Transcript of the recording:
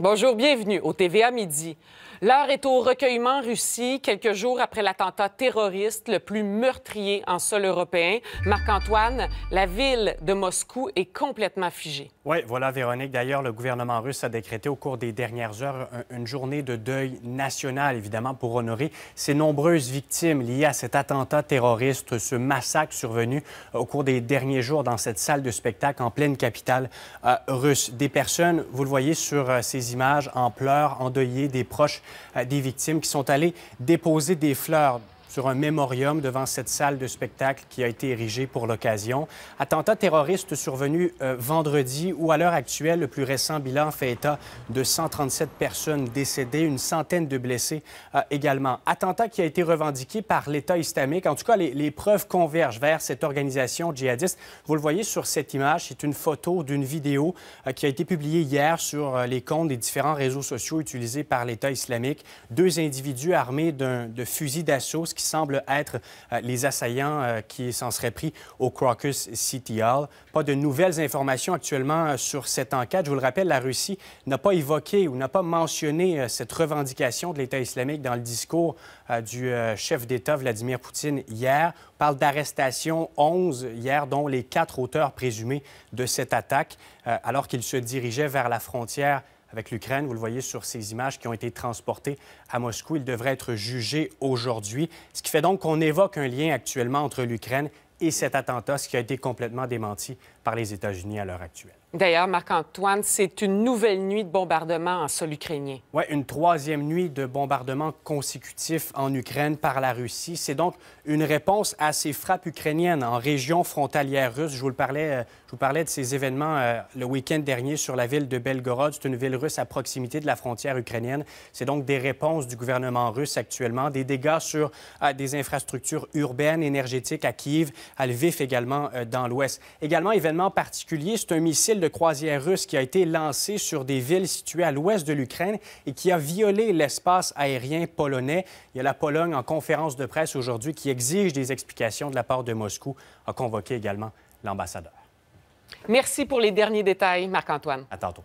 Bonjour, bienvenue au TVA Midi. L'heure est au recueillement en Russie, quelques jours après l'attentat terroriste le plus meurtrier en sol européen. Marc-Antoine, la ville de Moscou est complètement figée. Oui, voilà, Véronique. D'ailleurs, le gouvernement russe a décrété au cours des dernières heures une journée de deuil national, évidemment, pour honorer ces nombreuses victimes liées à cet attentat terroriste, ce massacre survenu au cours des derniers jours dans cette salle de spectacle en pleine capitale euh, russe. Des personnes, vous le voyez sur euh, ces images en pleurs, endeuillés des proches euh, des victimes qui sont allés déposer des fleurs sur un mémorium devant cette salle de spectacle qui a été érigée pour l'occasion. Attentat terroriste survenu euh, vendredi où, à l'heure actuelle, le plus récent bilan fait état de 137 personnes décédées, une centaine de blessés euh, également. Attentat qui a été revendiqué par l'État islamique. En tout cas, les, preuves convergent vers cette organisation djihadiste. Vous le voyez sur cette image, c'est une photo d'une vidéo euh, qui a été publiée hier sur les comptes des différents réseaux sociaux utilisés par l'État islamique. Deux individus armés de fusils d'assaut, qui semblent être euh, les assaillants euh, qui s'en seraient pris au Crocus City Hall. Pas de nouvelles informations actuellement euh, sur cette enquête. Je vous le rappelle, la Russie n'a pas évoqué ou n'a pas mentionné cette revendication de l'État islamique dans le discours du chef d'État Vladimir Poutine hier. On parle d'arrestation 11 hier, dont les quatre auteurs présumés de cette attaque, alors qu'ils se dirigeaient vers la frontière avec l'Ukraine. Vous le voyez sur ces images qui ont été transportées à Moscou. Il devrait être jugé aujourd'hui, ce qui fait donc qu'on évoque un lien actuellement entre l'Ukraine et cet attentat, ce qui a été complètement démenti par les États-Unis à l'heure actuelle. D'ailleurs, Marc-Antoine, c'est une nouvelle nuit de bombardement en sol ukrainien. Oui, une troisième nuit de bombardement consécutif en Ukraine par la Russie. C'est donc une réponse à ces frappes ukrainiennes en région frontalière russe. Je vous, le parlais, euh, je vous parlais de ces événements euh, le week-end dernier sur la ville de Belgorod. C'est une ville russe à proximité de la frontière ukrainienne. C'est donc des réponses du gouvernement russe actuellement, des dégâts sur euh, des infrastructures urbaines, énergétiques à Kiev, à Lviv également euh, dans l'ouest. Également, événement particulier, c'est un missile de croisière russe qui a été lancé sur des villes situées à l'ouest de l'Ukraine et qui a violé l'espace aérien polonais. Il y a la Pologne en conférence de presse aujourd'hui qui exige des explications de la part de Moscou, a convoqué également l'ambassadeur. Merci pour les derniers détails, Marc-Antoine. À tantôt.